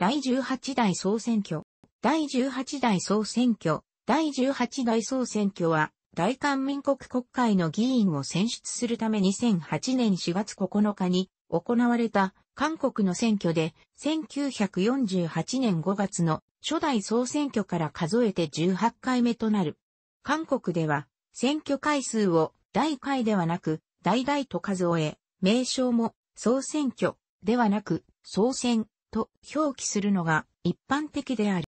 第18代総選挙、第18代総選挙、第18代総選挙は、大韓民国国会の議員を選出するため2008年4月9日に行われた韓国の選挙で、1948年5月の初代総選挙から数えて18回目となる。韓国では、選挙回数を大回ではなく、大々と数え、名称も総選挙ではなく、総選と表記するのが一般的である。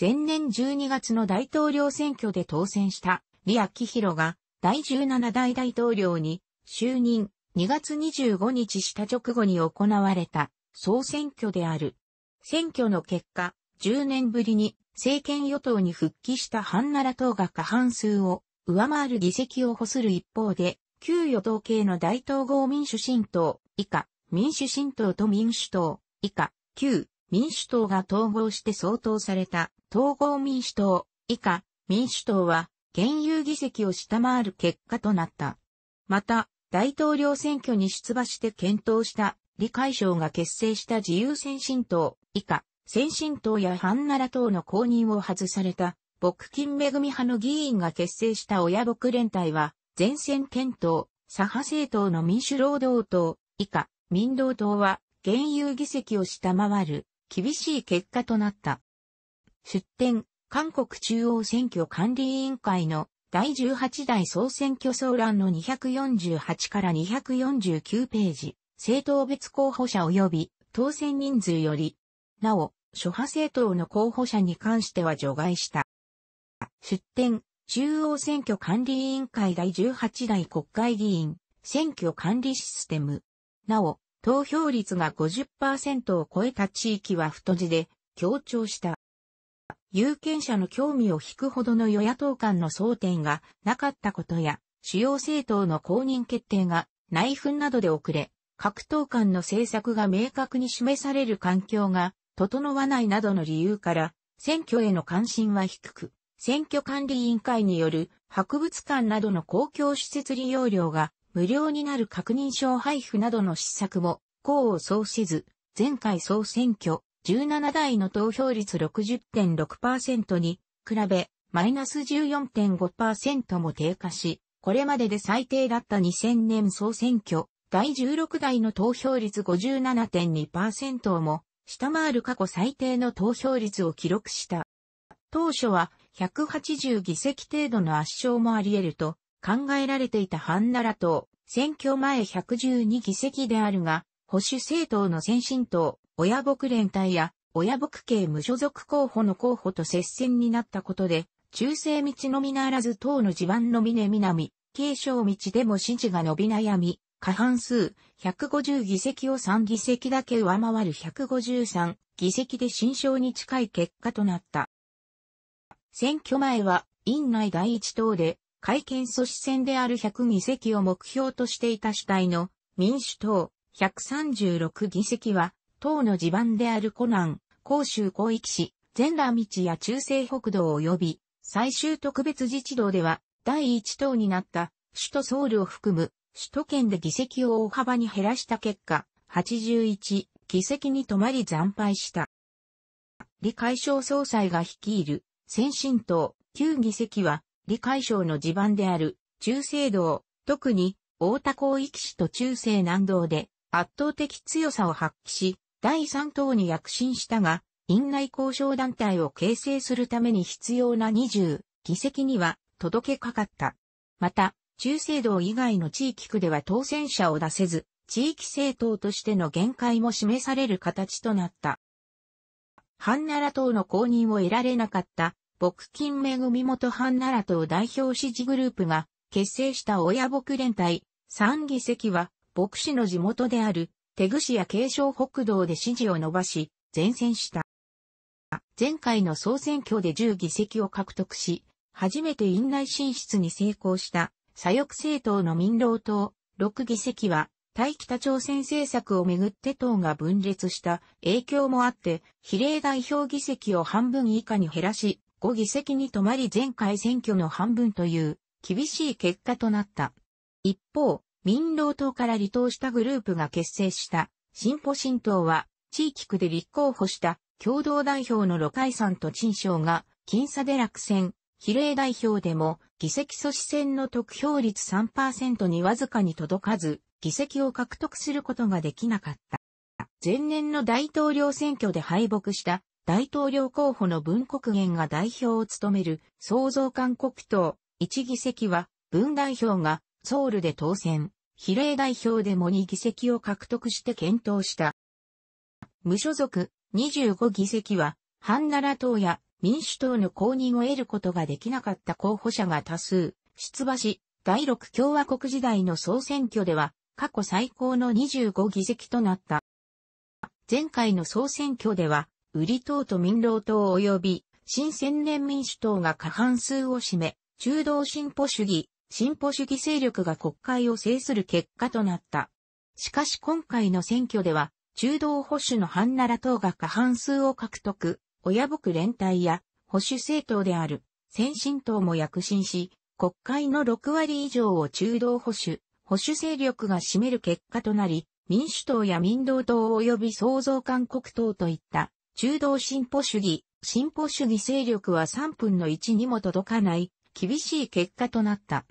前年12月の大統領選挙で当選した李明弘が第17代大統領に就任2月25日した直後に行われた総選挙である。選挙の結果、10年ぶりに政権与党に復帰したハンナラ党が過半数を上回る議席を欲する一方で、旧与党系の大統合民主新党、以下、民主新党と民主党、以下、旧民主党が統合して相当された統合民主党以下民主党は現有議席を下回る結果となった。また、大統領選挙に出馬して検討した理解賞が結成した自由先進党以下先進党や半奈良党の公認を外された牧金恵派の議員が結成した親睦連帯は前線検討左派政党の民主労働党以下民道党は現有議席を下回る厳しい結果となった。出展、韓国中央選挙管理委員会の第18代総選挙総欄の248から249ページ、政党別候補者及び当選人数より、なお、諸派政党の候補者に関しては除外した。出展、中央選挙管理委員会第18代国会議員、選挙管理システム。なお、投票率が50%を超えた地域は太字で強調した。有権者の興味を引くほどの与野党間の争点がなかったことや、主要政党の公認決定が内紛などで遅れ、各党間の政策が明確に示される環境が整わないなどの理由から、選挙への関心は低く、選挙管理委員会による博物館などの公共施設利用料が無料になる確認証配布などの施策も、功を奏せず、前回総選挙、17代の投票率60.6%に、比べ、マイナス14.5%も低下し、これまでで最低だった2000年総選挙、第16代の投票率57.2%をも、下回る過去最低の投票率を記録した。当初は180議席程度の圧勝もあり得ると考えられていたハンナラ党、選挙前112議席であるが、保守政党の先進党、親牧連帯や、親牧系無所属候補の候補と接戦になったことで、中世道のみならず党の地盤の峰南、継承道でも支持が伸び悩み、過半数150議席を3議席だけ上回る153議席で新勝に近い結果となった。選挙前は、院内第一党で、改憲阻止戦である100議席を目標としていた主体の民主党136議席は党の地盤であるコナン、広州広域市、全羅道や中西北道及び最終特別自治道では第一党になった首都ソウルを含む首都圏で議席を大幅に減らした結果、81議席に止まり惨敗した。李解消総裁が率いる先進党9議席は李海省の地盤である中西道、特に大田広域市と中西南道で圧倒的強さを発揮し、第3党に躍進したが、院内交渉団体を形成するために必要な20議席には届けかかった。また、中西道以外の地域区では当選者を出せず、地域政党としての限界も示される形となった。ハンナラ党の公認を得られなかった木金恵元半奈良党代表支持グループが結成した親牧連隊、3議席は、牧師の地元である、手具しや継承北道で支持を伸ばし、前線した。前回の総選挙で10議席を獲得し、初めて院内進出に成功した左翼政党の民労党6議席は対北朝鮮政策をめぐって党が分裂した影響もあって比例代表議席を半分以下に減らし5議席に止まり前回選挙の半分という厳しい結果となった。一方、民労党から離党したグループが結成した進歩新党は地域区で立候補した共同代表の路海さんと陳章が僅差で落選、比例代表でも議席阻止選の得票率3%にわずかに届かず、議席を獲得することができなかった。前年の大統領選挙で敗北した大統領候補の文国元が代表を務める創造韓国党、1議席は、文代表がソウルで当選、比例代表でも2議席を獲得して検討した。無所属25議席は、ハンナラ党や民主党の公認を得ることができなかった候補者が多数、出馬し、第6共和国時代の総選挙では、過去最高の25議席となった。前回の総選挙では、ウリ党と民労党及び新千年民主党が過半数を占め、中道進歩主義、進歩主義勢力が国会を制する結果となった。しかし今回の選挙では、中道保守のハンナラ党が過半数を獲得、親僕連帯や保守政党である先進党も躍進し、国会の6割以上を中道保守、保守勢力が占める結果となり、民主党や民道党及び創造韓国党といった中道進歩主義、進歩主義勢力は3分の1にも届かない、厳しい結果となった。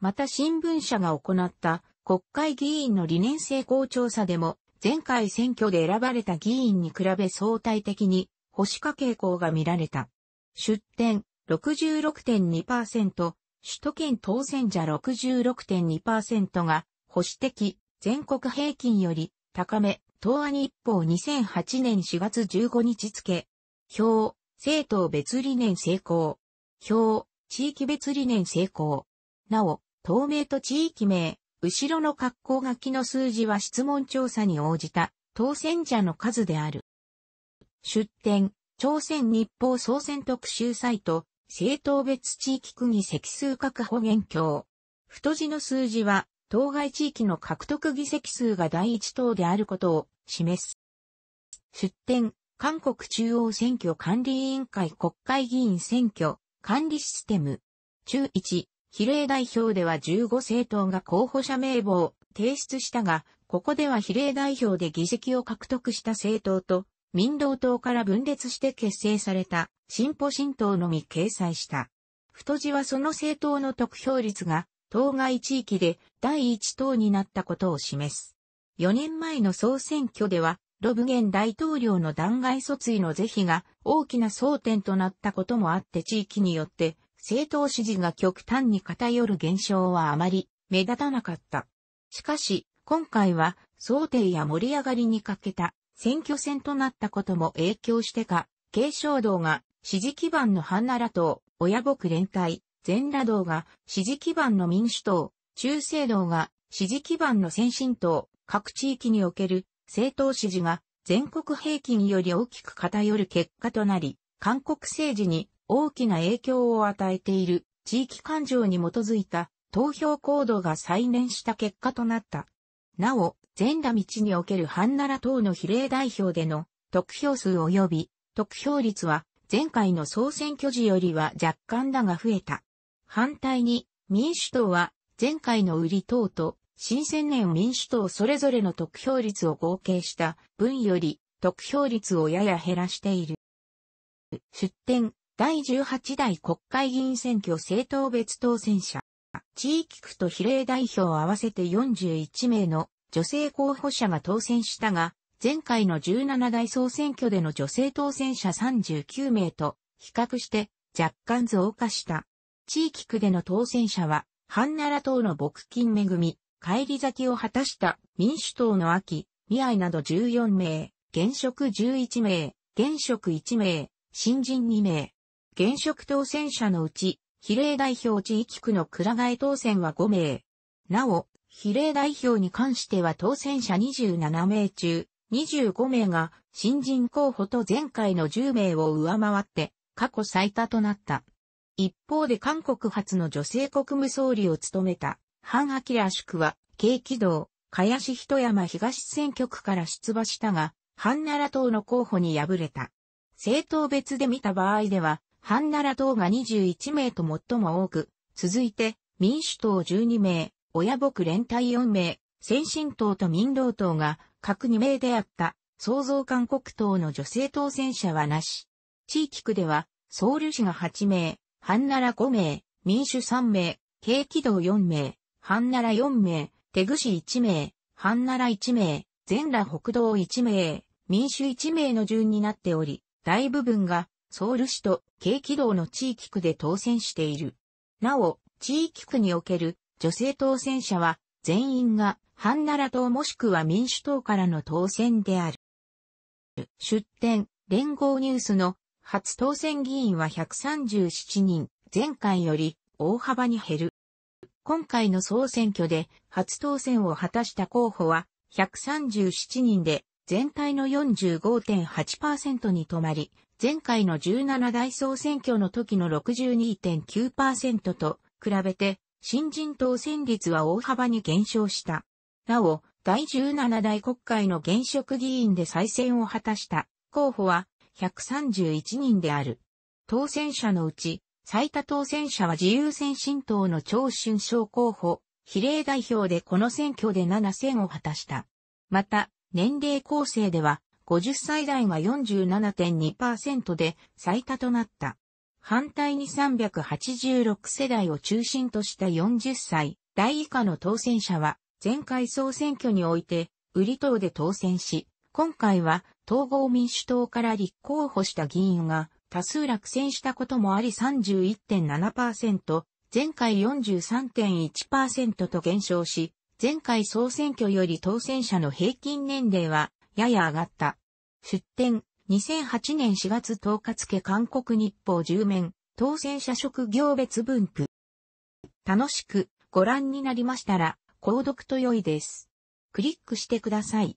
また新聞社が行った国会議員の理念成功調査でも、前回選挙で選ばれた議員に比べ相対的に保守化傾向が見られた。出展66.2%、首都圏当選者66.2%が保守的、全国平均より高め、東亜日報2008年4月15日付。表、政党別理念成功。表、地域別理念成功。なお、党名と地域名、後ろの格好書きの数字は質問調査に応じた当選者の数である。出展、朝鮮日報総選特集サイト、政党別地域区議席数確保現況。太字の数字は当該地域の獲得議席数が第一党であることを示す。出典、韓国中央選挙管理委員会国会議員選挙管理システム。中1、比例代表では15政党が候補者名簿を提出したが、ここでは比例代表で議席を獲得した政党と、民道党から分裂して結成された進歩新党のみ掲載した。太字はその政党の得票率が、当該地域で第1党になったことを示す。4年前の総選挙では、ロブゲン大統領の弾劾訴追の是非が大きな争点となったこともあって地域によって政党支持が極端に偏る現象はあまり目立たなかった。しかし、今回は争点や盛り上がりに欠けた選挙戦となったことも影響してか、継承道が支持基盤のハンナラ党、親牧連帯、全羅道が支持基盤の民主党、中世道が支持基盤の先進党、各地域における政党支持が全国平均より大きく偏る結果となり、韓国政治に大きな影響を与えている地域感情に基づいた投票行動が再燃した結果となった。なお、全羅道におけるハンナラ党の比例代表での得票数及び得票率は前回の総選挙時よりは若干だが増えた。反対に民主党は前回の売り党と新千年民主党それぞれの得票率を合計した分より得票率をやや減らしている。出展、第18代国会議員選挙政党別当選者。地域区と比例代表合わせて41名の女性候補者が当選したが、前回の17代総選挙での女性当選者39名と比較して若干増加した。地域区での当選者はハンナラ党の牧金恵み、帰り咲きを果たした民主党の秋、未来など14名、現職11名、現職1名、新人2名。現職当選者のうち、比例代表地域区の倉替え当選は5名。なお、比例代表に関しては当選者27名中、25名が新人候補と前回の10名を上回って過去最多となった。一方で韓国初の女性国務総理を務めた、ハン・アキラ宿は、景気道、林一山東選挙区から出馬したが、ハンナラ党の候補に敗れた。政党別で見た場合では、ハンナラ党が21名と最も多く、続いて、民主党12名、親僕連帯4名、先進党と民労党が各2名であった、創造韓国党の女性当選者はなし。地域区では、ソウル市が8名、ハンナラ5名、民主3名、軽軌道4名、ハンナラ4名、手ぐし1名、ハンナラ1名、全羅北道1名、民主1名の順になっており、大部分がソウル市と軽軌道の地域区で当選している。なお、地域区における女性当選者は全員がハンナラ党もしくは民主党からの当選である。出展、連合ニュースの初当選議員は137人、前回より大幅に減る。今回の総選挙で初当選を果たした候補は137人で全体の45.8%に止まり、前回の17大総選挙の時の62.9%と比べて新人当選率は大幅に減少した。なお、第17代国会の現職議員で再選を果たした候補は131人である。当選者のうち、最多当選者は自由先進党の長春小候補、比例代表でこの選挙で7選を果たした。また、年齢構成では、50歳代が47.2%で最多となった。反対に386世代を中心とした40歳、代以下の当選者は、前回総選挙において、売り党で当選し、今回は統合民主党から立候補した議員が多数落選したこともあり31.7%、前回43.1%と減少し、前回総選挙より当選者の平均年齢はやや上がった。出展、2008年4月10日付韓国日報10面、当選者職業別分布。楽しくご覧になりましたら、購読と良いです。クリックしてください。